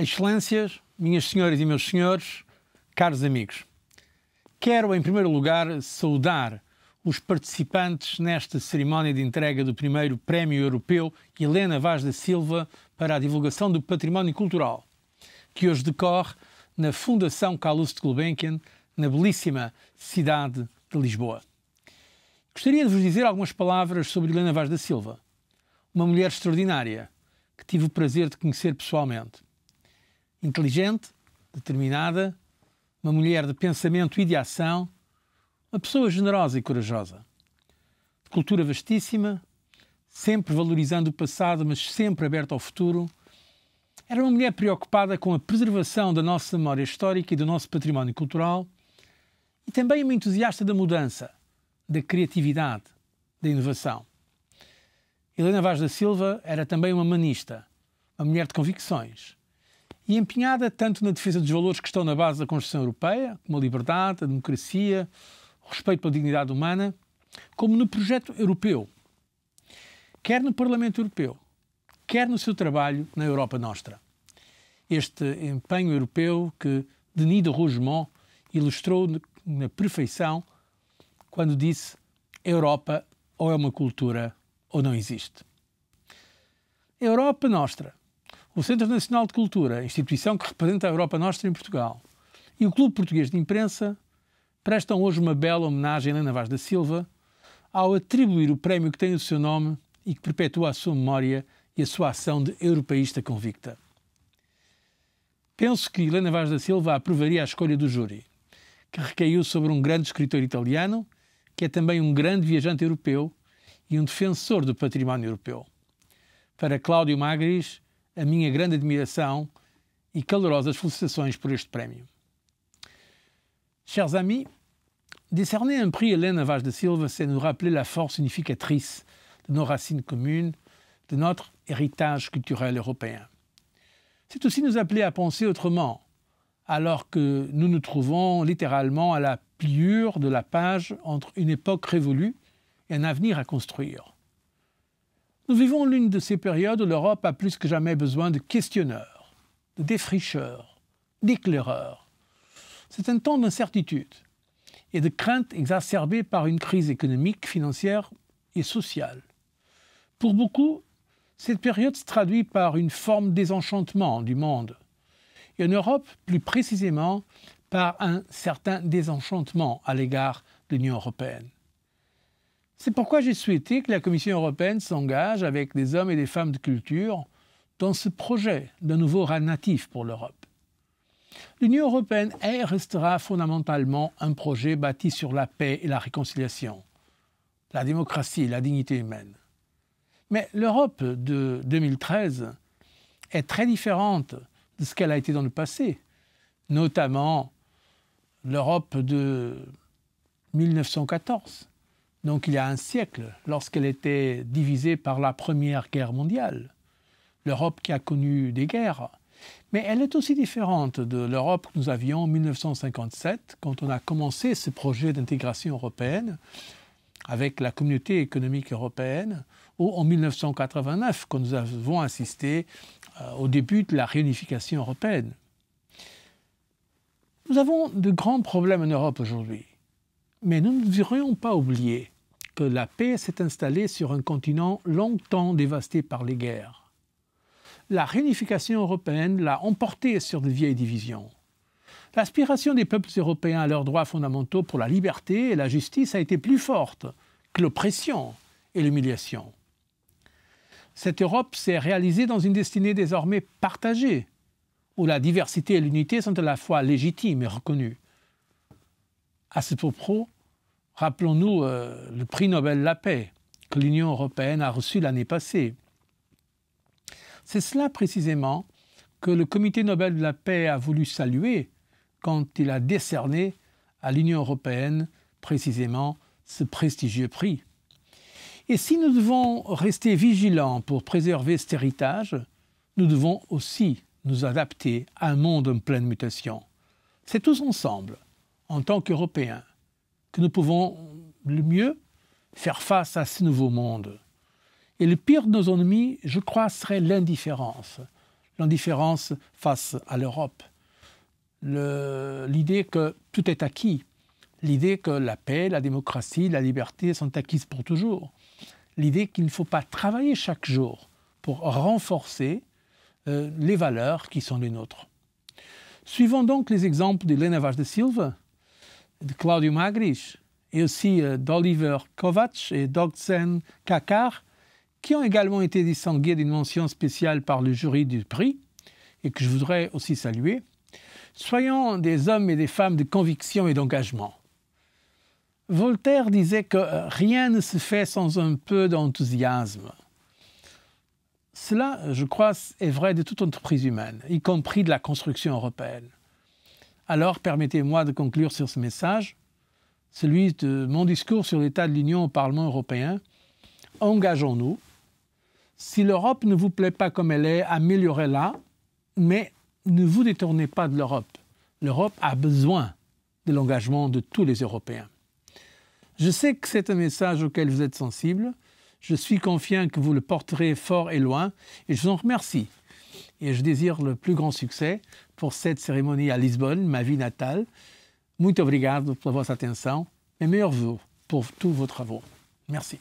Excelências, minhas senhoras e meus senhores, caros amigos, quero em primeiro lugar saudar os participantes nesta cerimónia de entrega do primeiro Prémio Europeu Helena Vaz da Silva para a divulgação do património cultural, que hoje decorre na Fundação Calouste de Gulbenkian, na belíssima cidade de Lisboa. Gostaria de vos dizer algumas palavras sobre Helena Vaz da Silva, uma mulher extraordinária que tive o prazer de conhecer pessoalmente inteligente, determinada, uma mulher de pensamento e de ação, uma pessoa generosa e corajosa. De cultura vastíssima, sempre valorizando o passado, mas sempre aberta ao futuro. Era uma mulher preocupada com a preservação da nossa memória histórica e do nosso património cultural e também uma entusiasta da mudança, da criatividade, da inovação. Helena Vaz da Silva era também uma manista, uma mulher de convicções, e empenhada tanto na defesa dos valores que estão na base da Constituição Europeia, como a liberdade, a democracia, o respeito pela dignidade humana, como no projeto europeu, quer no Parlamento Europeu, quer no seu trabalho na Europa Nostra. Este empenho europeu que Denis de Rougemont ilustrou na perfeição quando disse Europa ou é uma cultura ou não existe. Europa Nostra o Centro Nacional de Cultura, instituição que representa a Europa Nostra em Portugal, e o Clube Português de Imprensa prestam hoje uma bela homenagem a Helena Vaz da Silva ao atribuir o prémio que tem o seu nome e que perpetua a sua memória e a sua ação de europeísta convicta. Penso que Helena Vaz da Silva aprovaria a escolha do júri, que recaiu sobre um grande escritor italiano, que é também um grande viajante europeu e um defensor do património europeu. Para Cláudio Magris, à ma grande admiration et calorosas félicitations pour ce prémio. Chers amis, décerner un prix Hélène Vaz de Silva, c'est nous rappeler la force unificatrice de nos racines communes, de notre héritage culturel européen. C'est aussi nous appeler à penser autrement, alors que nous nous trouvons littéralement à la pliure de la page entre une époque révolue et un avenir à construire. Nous vivons l'une de ces périodes où l'Europe a plus que jamais besoin de questionneurs, de défricheurs, d'éclaireurs. C'est un temps d'incertitude et de crainte exacerbée par une crise économique, financière et sociale. Pour beaucoup, cette période se traduit par une forme désenchantement du monde, et en Europe plus précisément par un certain désenchantement à l'égard de l'Union européenne. C'est pourquoi j'ai souhaité que la Commission européenne s'engage avec des hommes et des femmes de culture dans ce projet d'un nouveau ras natif pour l'Europe. L'Union européenne restera fondamentalement un projet bâti sur la paix et la réconciliation, la démocratie et la dignité humaine. Mais l'Europe de 2013 est très différente de ce qu'elle a été dans le passé, notamment l'Europe de 1914, donc il y a un siècle, lorsqu'elle était divisée par la Première Guerre mondiale, l'Europe qui a connu des guerres. Mais elle est aussi différente de l'Europe que nous avions en 1957, quand on a commencé ce projet d'intégration européenne avec la communauté économique européenne, ou en 1989, quand nous avons assisté euh, au début de la réunification européenne. Nous avons de grands problèmes en Europe aujourd'hui, mais nous ne devrions pas oublier la paix s'est installée sur un continent longtemps dévasté par les guerres. La réunification européenne l'a emporté sur de vieilles divisions. L'aspiration des peuples européens à leurs droits fondamentaux pour la liberté et la justice a été plus forte que l'oppression et l'humiliation. Cette Europe s'est réalisée dans une destinée désormais partagée, où la diversité et l'unité sont à la fois légitimes et reconnues. À ce propos, Rappelons-nous euh, le prix Nobel de la paix que l'Union européenne a reçu l'année passée. C'est cela précisément que le Comité Nobel de la paix a voulu saluer quand il a décerné à l'Union européenne précisément ce prestigieux prix. Et si nous devons rester vigilants pour préserver cet héritage, nous devons aussi nous adapter à un monde en pleine mutation. C'est tous ensemble, en tant qu'Européens, nous pouvons le mieux faire face à ce nouveau monde. Et le pire de nos ennemis, je crois, serait l'indifférence. L'indifférence face à l'Europe. L'idée que tout est acquis. L'idée que la paix, la démocratie, la liberté sont acquises pour toujours. L'idée qu'il ne faut pas travailler chaque jour pour renforcer euh, les valeurs qui sont les nôtres. Suivons donc les exemples de Lena de Silva, de Claudio Magris et aussi euh, d'Oliver Kovacs et d'Oxen Kakar, qui ont également été distingués d'une mention spéciale par le jury du prix et que je voudrais aussi saluer. Soyons des hommes et des femmes de conviction et d'engagement. Voltaire disait que euh, rien ne se fait sans un peu d'enthousiasme. Cela, euh, je crois, est vrai de toute entreprise humaine, y compris de la construction européenne. Alors permettez-moi de conclure sur ce message, celui de mon discours sur l'état de l'Union au Parlement européen. Engageons-nous. Si l'Europe ne vous plaît pas comme elle est, améliorez-la, mais ne vous détournez pas de l'Europe. L'Europe a besoin de l'engagement de tous les Européens. Je sais que c'est un message auquel vous êtes sensible. Je suis confiant que vous le porterez fort et loin et je vous en remercie et je désire le plus grand succès pour cette cérémonie à Lisbonne, ma vie natale. Muito obrigado pour votre attention et meilleurs vœux pour tous vos travaux. Merci.